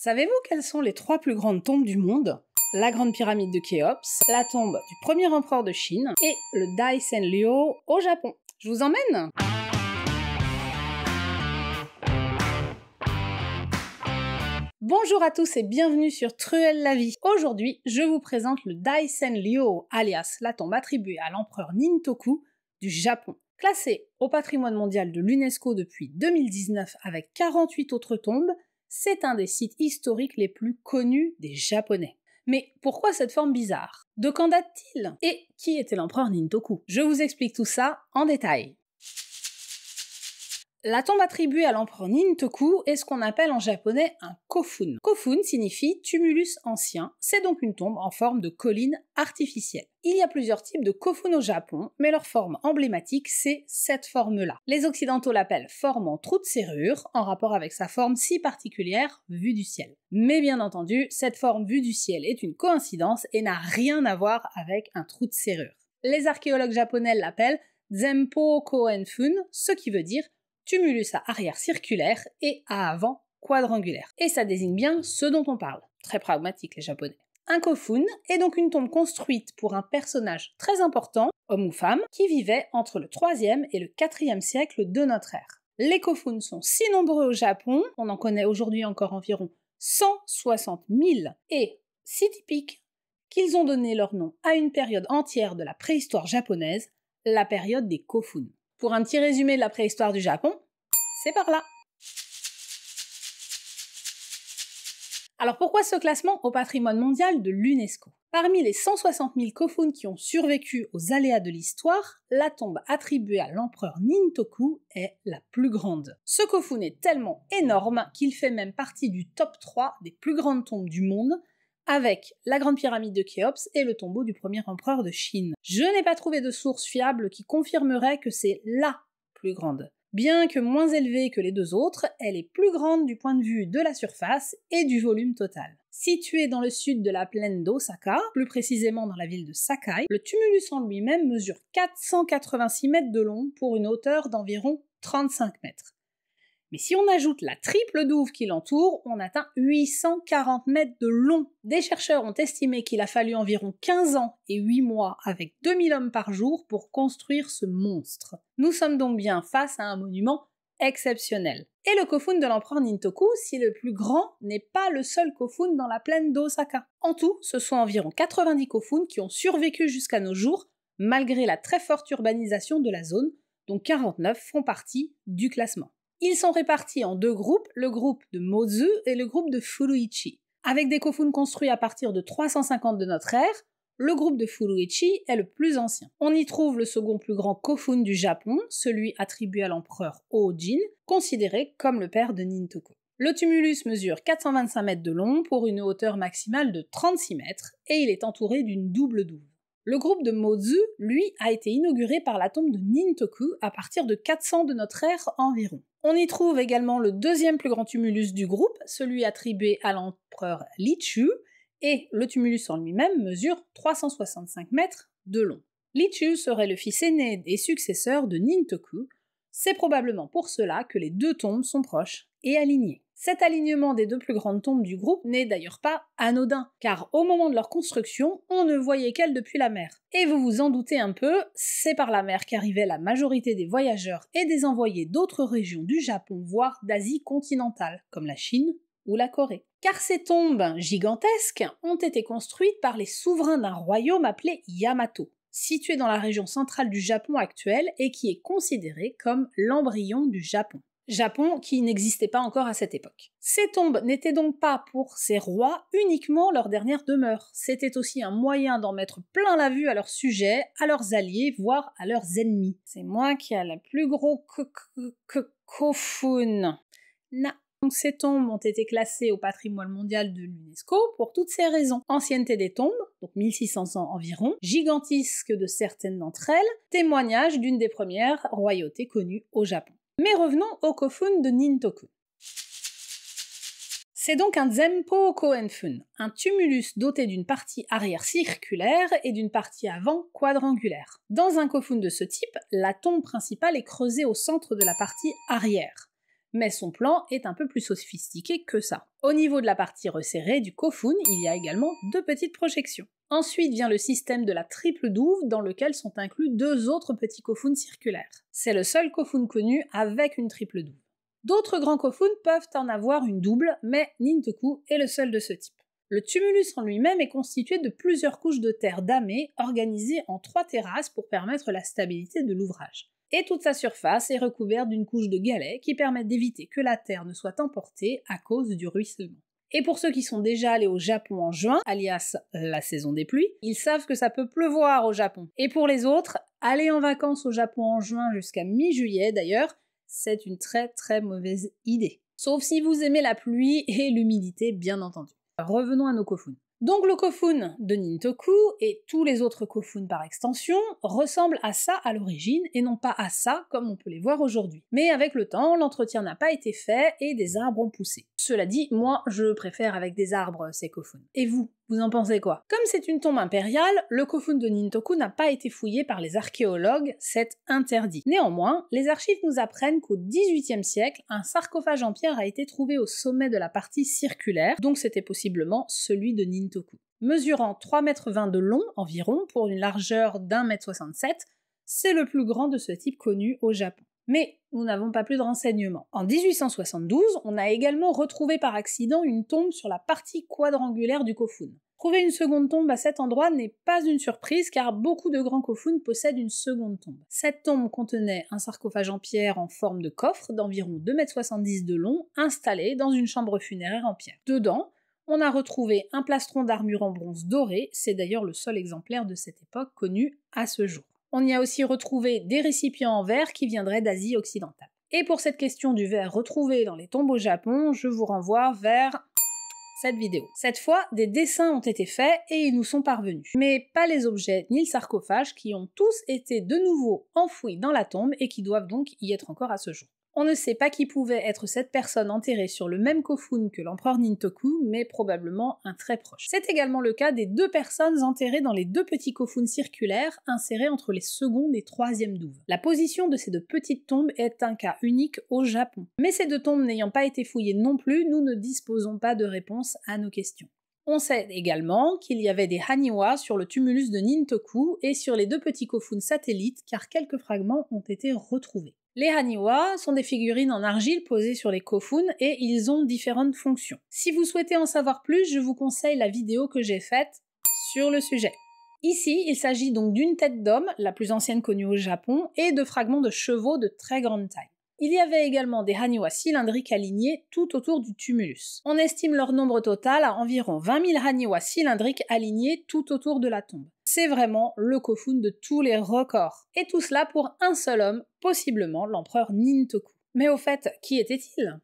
Savez-vous quelles sont les trois plus grandes tombes du monde La grande pyramide de Khéops, la tombe du premier empereur de Chine et le Dai Liu au Japon. Je vous emmène Bonjour à tous et bienvenue sur Truelle la vie. Aujourd'hui, je vous présente le Dai Liu, alias la tombe attribuée à l'empereur Nintoku du Japon. Classé au patrimoine mondial de l'UNESCO depuis 2019 avec 48 autres tombes, c'est un des sites historiques les plus connus des Japonais. Mais pourquoi cette forme bizarre De quand date-t-il Et qui était l'empereur Nintoku Je vous explique tout ça en détail. La tombe attribuée à l'empereur Nintoku est ce qu'on appelle en japonais un kofun. Kofun signifie tumulus ancien, c'est donc une tombe en forme de colline artificielle. Il y a plusieurs types de kofun au Japon, mais leur forme emblématique, c'est cette forme-là. Les Occidentaux l'appellent forme en trou de serrure, en rapport avec sa forme si particulière vue du ciel. Mais bien entendu, cette forme vue du ciel est une coïncidence et n'a rien à voir avec un trou de serrure. Les archéologues japonais l'appellent Zempo Koenfun, ce qui veut dire tumulus à arrière circulaire et à avant quadrangulaire. Et ça désigne bien ce dont on parle. Très pragmatique les japonais. Un kofun est donc une tombe construite pour un personnage très important, homme ou femme, qui vivait entre le 3e et le 4e siècle de notre ère. Les kofuns sont si nombreux au Japon, on en connaît aujourd'hui encore environ 160 000, et si typiques qu'ils ont donné leur nom à une période entière de la préhistoire japonaise, la période des kofuns. Pour un petit résumé de la préhistoire du Japon, c'est par là. Alors pourquoi ce classement au patrimoine mondial de l'UNESCO Parmi les 160 000 kofuns qui ont survécu aux aléas de l'histoire, la tombe attribuée à l'empereur Nintoku est la plus grande. Ce Kofun est tellement énorme qu'il fait même partie du top 3 des plus grandes tombes du monde, avec la grande pyramide de Khéops et le tombeau du premier empereur de Chine. Je n'ai pas trouvé de source fiable qui confirmerait que c'est LA plus grande. Bien que moins élevée que les deux autres, elle est plus grande du point de vue de la surface et du volume total. Située dans le sud de la plaine d'Osaka, plus précisément dans la ville de Sakai, le tumulus en lui-même mesure 486 mètres de long pour une hauteur d'environ 35 mètres. Mais si on ajoute la triple douve qui l'entoure, on atteint 840 mètres de long. Des chercheurs ont estimé qu'il a fallu environ 15 ans et 8 mois avec 2000 hommes par jour pour construire ce monstre. Nous sommes donc bien face à un monument exceptionnel. Et le Kofun de l'empereur Nintoku, si le plus grand, n'est pas le seul Kofun dans la plaine d'Osaka. En tout, ce sont environ 90 Kofuns qui ont survécu jusqu'à nos jours, malgré la très forte urbanisation de la zone, dont 49 font partie du classement. Ils sont répartis en deux groupes, le groupe de Mozu et le groupe de Furuichi. Avec des kofun construits à partir de 350 de notre ère, le groupe de Furuichi est le plus ancien. On y trouve le second plus grand kofun du Japon, celui attribué à l'empereur Ojin, considéré comme le père de Nintoku. Le tumulus mesure 425 mètres de long pour une hauteur maximale de 36 mètres et il est entouré d'une double douve. Le groupe de Mozu, lui, a été inauguré par la tombe de Nintoku à partir de 400 de notre ère environ. On y trouve également le deuxième plus grand tumulus du groupe, celui attribué à l'empereur Lichu, et le tumulus en lui-même mesure 365 mètres de long. Lichu serait le fils aîné et successeur de Nintoku. C'est probablement pour cela que les deux tombes sont proches et alignées. Cet alignement des deux plus grandes tombes du groupe n'est d'ailleurs pas anodin, car au moment de leur construction, on ne voyait qu'elles depuis la mer. Et vous vous en doutez un peu, c'est par la mer qu'arrivait la majorité des voyageurs et des envoyés d'autres régions du Japon, voire d'Asie continentale, comme la Chine ou la Corée. Car ces tombes gigantesques ont été construites par les souverains d'un royaume appelé Yamato situé dans la région centrale du Japon actuel et qui est considéré comme l'embryon du Japon. Japon qui n'existait pas encore à cette époque. Ces tombes n'étaient donc pas pour ces rois uniquement leur dernière demeure, c'était aussi un moyen d'en mettre plein la vue à leurs sujets, à leurs alliés, voire à leurs ennemis. C'est moi qui a la plus gros cofoun. Donc ces tombes ont été classées au patrimoine mondial de l'UNESCO pour toutes ces raisons. Ancienneté des tombes, donc 1600 environ, gigantisque de certaines d'entre elles, témoignage d'une des premières royautés connues au Japon. Mais revenons au kofun de Nintoku. C'est donc un zempo koenfun, un tumulus doté d'une partie arrière circulaire et d'une partie avant quadrangulaire. Dans un kofun de ce type, la tombe principale est creusée au centre de la partie arrière mais son plan est un peu plus sophistiqué que ça. Au niveau de la partie resserrée du Kofun, il y a également deux petites projections. Ensuite vient le système de la triple douve dans lequel sont inclus deux autres petits Kofun circulaires. C'est le seul Kofun connu avec une triple douve. D'autres grands Kofun peuvent en avoir une double, mais Nintoku est le seul de ce type. Le tumulus en lui-même est constitué de plusieurs couches de terre damée organisées en trois terrasses pour permettre la stabilité de l'ouvrage et toute sa surface est recouverte d'une couche de galets qui permettent d'éviter que la terre ne soit emportée à cause du ruissellement. Et pour ceux qui sont déjà allés au Japon en juin, alias la saison des pluies, ils savent que ça peut pleuvoir au Japon. Et pour les autres, aller en vacances au Japon en juin jusqu'à mi-juillet d'ailleurs, c'est une très très mauvaise idée. Sauf si vous aimez la pluie et l'humidité bien entendu. Revenons à nos Kofuns. Donc le kofun de Nintoku et tous les autres kofun par extension ressemblent à ça à l'origine et non pas à ça comme on peut les voir aujourd'hui. Mais avec le temps, l'entretien n'a pas été fait et des arbres ont poussé. Cela dit, moi je préfère avec des arbres ces kofun. Et vous vous en pensez quoi Comme c'est une tombe impériale, le Kofun de Nintoku n'a pas été fouillé par les archéologues, c'est interdit. Néanmoins, les archives nous apprennent qu'au XVIIIe siècle, un sarcophage en pierre a été trouvé au sommet de la partie circulaire, donc c'était possiblement celui de Nintoku. Mesurant 3,20 mètres de long environ pour une largeur d'un m, 67, c'est le plus grand de ce type connu au Japon. Mais nous n'avons pas plus de renseignements. En 1872, on a également retrouvé par accident une tombe sur la partie quadrangulaire du Kofun. Trouver une seconde tombe à cet endroit n'est pas une surprise car beaucoup de grands Kofun possèdent une seconde tombe. Cette tombe contenait un sarcophage en pierre en forme de coffre d'environ 2,70 m de long installé dans une chambre funéraire en pierre. Dedans, on a retrouvé un plastron d'armure en bronze doré, c'est d'ailleurs le seul exemplaire de cette époque connu à ce jour. On y a aussi retrouvé des récipients en verre qui viendraient d'Asie occidentale. Et pour cette question du verre retrouvé dans les tombes au Japon, je vous renvoie vers cette vidéo. Cette fois, des dessins ont été faits et ils nous sont parvenus. Mais pas les objets ni le sarcophage qui ont tous été de nouveau enfouis dans la tombe et qui doivent donc y être encore à ce jour. On ne sait pas qui pouvait être cette personne enterrée sur le même kofun que l'empereur Nintoku, mais probablement un très proche. C'est également le cas des deux personnes enterrées dans les deux petits kofuns circulaires insérés entre les secondes et troisièmes douves. La position de ces deux petites tombes est un cas unique au Japon. Mais ces deux tombes n'ayant pas été fouillées non plus, nous ne disposons pas de réponse à nos questions. On sait également qu'il y avait des Haniwa sur le tumulus de Nintoku et sur les deux petits kofuns satellites car quelques fragments ont été retrouvés. Les haniwa sont des figurines en argile posées sur les kofun et ils ont différentes fonctions. Si vous souhaitez en savoir plus, je vous conseille la vidéo que j'ai faite sur le sujet. Ici, il s'agit donc d'une tête d'homme, la plus ancienne connue au Japon, et de fragments de chevaux de très grande taille. Il y avait également des haniwa cylindriques alignés tout autour du tumulus. On estime leur nombre total à environ 20 000 haniwa cylindriques alignés tout autour de la tombe. C'est vraiment le Kofun de tous les records. Et tout cela pour un seul homme, possiblement l'empereur Nintoku. Mais au fait, qui était-il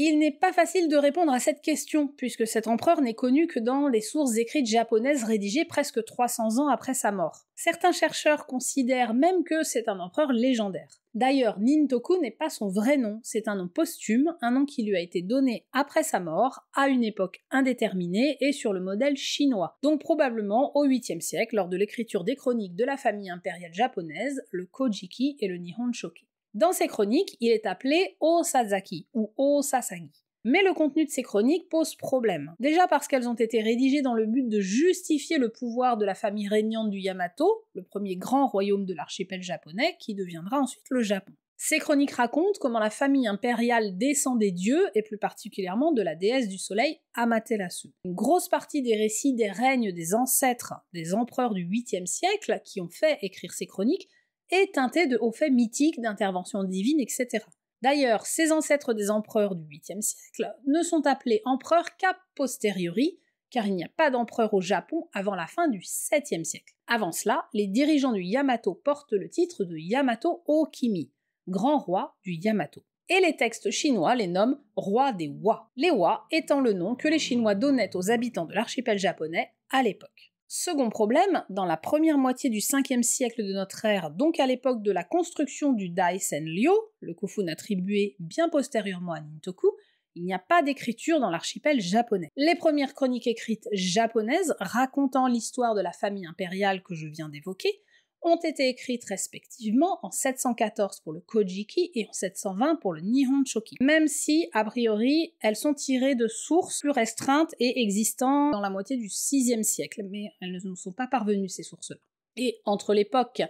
il n'est pas facile de répondre à cette question, puisque cet empereur n'est connu que dans les sources écrites japonaises rédigées presque 300 ans après sa mort. Certains chercheurs considèrent même que c'est un empereur légendaire. D'ailleurs, Nintoku n'est pas son vrai nom, c'est un nom posthume, un nom qui lui a été donné après sa mort, à une époque indéterminée et sur le modèle chinois. Donc probablement au 8e siècle, lors de l'écriture des chroniques de la famille impériale japonaise, le Kojiki et le Nihon Shoki. Dans ses chroniques, il est appelé Osazaki ou Osasagi. Mais le contenu de ces chroniques pose problème. Déjà parce qu'elles ont été rédigées dans le but de justifier le pouvoir de la famille régnante du Yamato, le premier grand royaume de l'archipel japonais qui deviendra ensuite le Japon. Ces chroniques racontent comment la famille impériale descend des dieux et plus particulièrement de la déesse du soleil Amaterasu. Une grosse partie des récits des règnes des ancêtres des empereurs du 8e siècle qui ont fait écrire ces chroniques est teintée de hauts faits mythiques, d'interventions divines, etc. D'ailleurs, ces ancêtres des empereurs du 8e siècle ne sont appelés empereurs qu'a posteriori, car il n'y a pas d'empereur au Japon avant la fin du 7e siècle. Avant cela, les dirigeants du Yamato portent le titre de Yamato Okimi, grand roi du Yamato. Et les textes chinois les nomment rois des Wa, les Wa étant le nom que les Chinois donnaient aux habitants de l'archipel japonais à l'époque. Second problème, dans la première moitié du 5e siècle de notre ère, donc à l'époque de la construction du Dai Senryo, le kofun attribué bien postérieurement à Nintoku, il n'y a pas d'écriture dans l'archipel japonais. Les premières chroniques écrites japonaises racontant l'histoire de la famille impériale que je viens d'évoquer ont été écrites respectivement en 714 pour le Kojiki et en 720 pour le Nihon Shoki, même si, a priori, elles sont tirées de sources plus restreintes et existant dans la moitié du VIe siècle, mais elles ne nous sont pas parvenues, ces sources-là. Et entre l'époque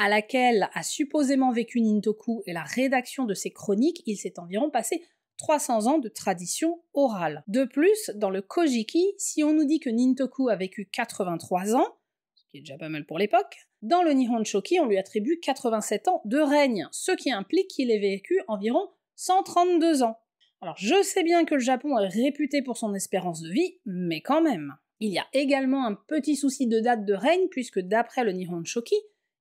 à laquelle a supposément vécu Nintoku et la rédaction de ses chroniques, il s'est environ passé 300 ans de tradition orale. De plus, dans le Kojiki, si on nous dit que Nintoku a vécu 83 ans, ce qui est déjà pas mal pour l'époque, dans le Nihon Shoki, on lui attribue 87 ans de règne, ce qui implique qu'il ait vécu environ 132 ans. Alors je sais bien que le Japon est réputé pour son espérance de vie, mais quand même. Il y a également un petit souci de date de règne, puisque d'après le Nihon Shoki,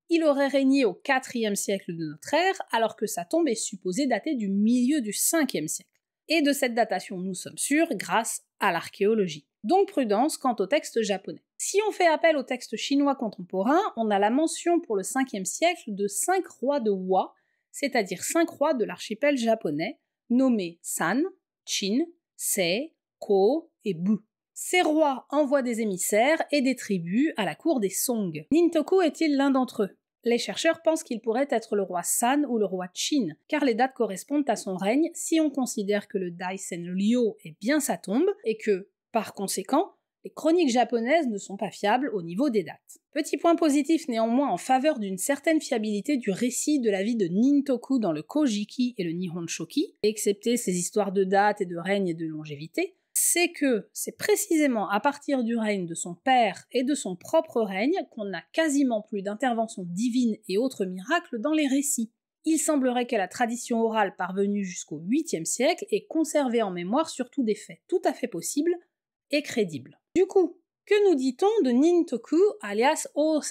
il aurait régné au IVe siècle de notre ère, alors que sa tombe est supposée dater du milieu du 5e siècle. Et de cette datation, nous sommes sûrs grâce à l'archéologie. Donc prudence quant au texte japonais. Si on fait appel au texte chinois contemporain, on a la mention pour le 5e siècle de cinq rois de Wa, c'est-à-dire cinq rois de l'archipel japonais, nommés San, Chin, Sei, Ko et Bu. Ces rois envoient des émissaires et des tribus à la cour des Song. Nintoku est-il l'un d'entre eux les chercheurs pensent qu'il pourrait être le roi San ou le roi Chin, car les dates correspondent à son règne si on considère que le Daisen Liu est bien sa tombe et que par conséquent, les chroniques japonaises ne sont pas fiables au niveau des dates. Petit point positif néanmoins en faveur d'une certaine fiabilité du récit de la vie de Nintoku dans le Kojiki et le Nihon Shoki, excepté ses histoires de dates et de règne et de longévité, c'est que c'est précisément à partir du règne de son père et de son propre règne qu'on n'a quasiment plus d'interventions divines et autres miracles dans les récits. Il semblerait que la tradition orale parvenue jusqu'au 8e siècle ait conservé en mémoire surtout des faits tout à fait possibles, crédible. Du coup, que nous dit-on de Nintoku alias O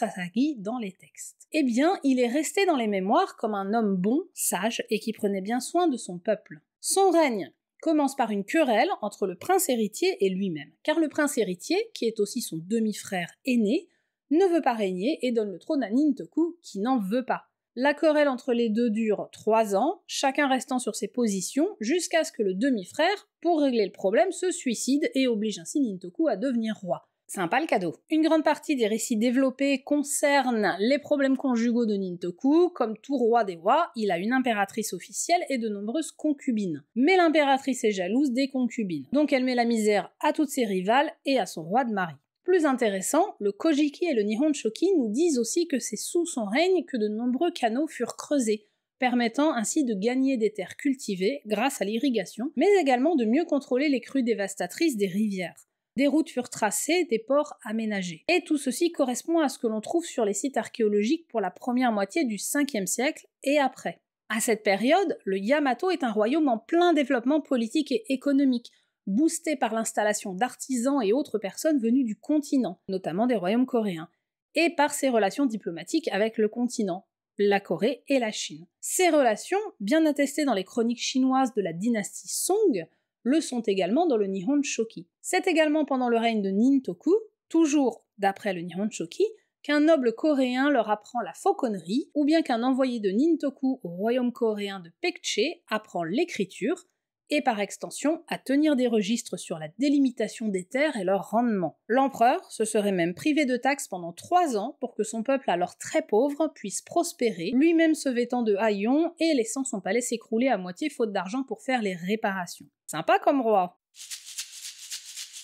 dans les textes Eh bien, il est resté dans les mémoires comme un homme bon, sage et qui prenait bien soin de son peuple. Son règne commence par une querelle entre le prince héritier et lui-même, car le prince héritier, qui est aussi son demi-frère aîné, ne veut pas régner et donne le trône à Nintoku qui n'en veut pas. La querelle entre les deux dure trois ans, chacun restant sur ses positions, jusqu'à ce que le demi-frère, pour régler le problème, se suicide et oblige ainsi Nintoku à devenir roi. Sympa le cadeau. Une grande partie des récits développés concernent les problèmes conjugaux de Nintoku. Comme tout roi des rois, il a une impératrice officielle et de nombreuses concubines. Mais l'impératrice est jalouse des concubines, donc elle met la misère à toutes ses rivales et à son roi de mari. Plus intéressant, le Kojiki et le Nihon Shoki nous disent aussi que c'est sous son règne que de nombreux canaux furent creusés, permettant ainsi de gagner des terres cultivées grâce à l'irrigation, mais également de mieux contrôler les crues dévastatrices des rivières. Des routes furent tracées, des ports aménagés. Et tout ceci correspond à ce que l'on trouve sur les sites archéologiques pour la première moitié du 5e siècle et après. À cette période, le Yamato est un royaume en plein développement politique et économique, boosté par l'installation d'artisans et autres personnes venues du continent, notamment des royaumes coréens, et par ses relations diplomatiques avec le continent, la Corée et la Chine. Ces relations, bien attestées dans les chroniques chinoises de la dynastie Song, le sont également dans le Nihon Shoki. C'est également pendant le règne de Nintoku, toujours d'après le Nihon Shoki, qu'un noble coréen leur apprend la fauconnerie, ou bien qu'un envoyé de Nintoku au royaume coréen de Pekche apprend l'écriture, et par extension à tenir des registres sur la délimitation des terres et leur rendement. L'empereur se serait même privé de taxes pendant trois ans pour que son peuple alors très pauvre puisse prospérer, lui-même se vêtant de haillons et laissant son palais s'écrouler à moitié faute d'argent pour faire les réparations. Sympa comme roi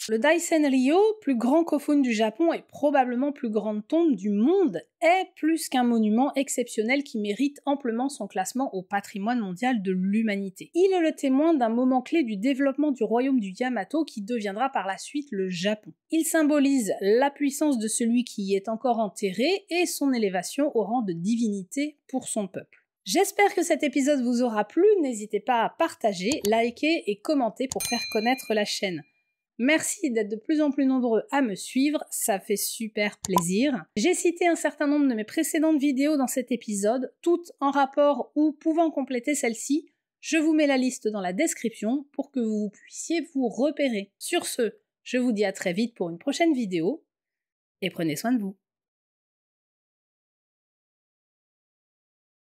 le Daisen Ryo, plus grand kofun du Japon et probablement plus grande tombe du monde, est plus qu'un monument exceptionnel qui mérite amplement son classement au patrimoine mondial de l'humanité. Il est le témoin d'un moment clé du développement du royaume du Yamato qui deviendra par la suite le Japon. Il symbolise la puissance de celui qui y est encore enterré et son élévation au rang de divinité pour son peuple. J'espère que cet épisode vous aura plu, n'hésitez pas à partager, liker et commenter pour faire connaître la chaîne. Merci d'être de plus en plus nombreux à me suivre, ça fait super plaisir. J'ai cité un certain nombre de mes précédentes vidéos dans cet épisode, toutes en rapport ou pouvant compléter celle-ci. Je vous mets la liste dans la description pour que vous puissiez vous repérer. Sur ce, je vous dis à très vite pour une prochaine vidéo et prenez soin de vous.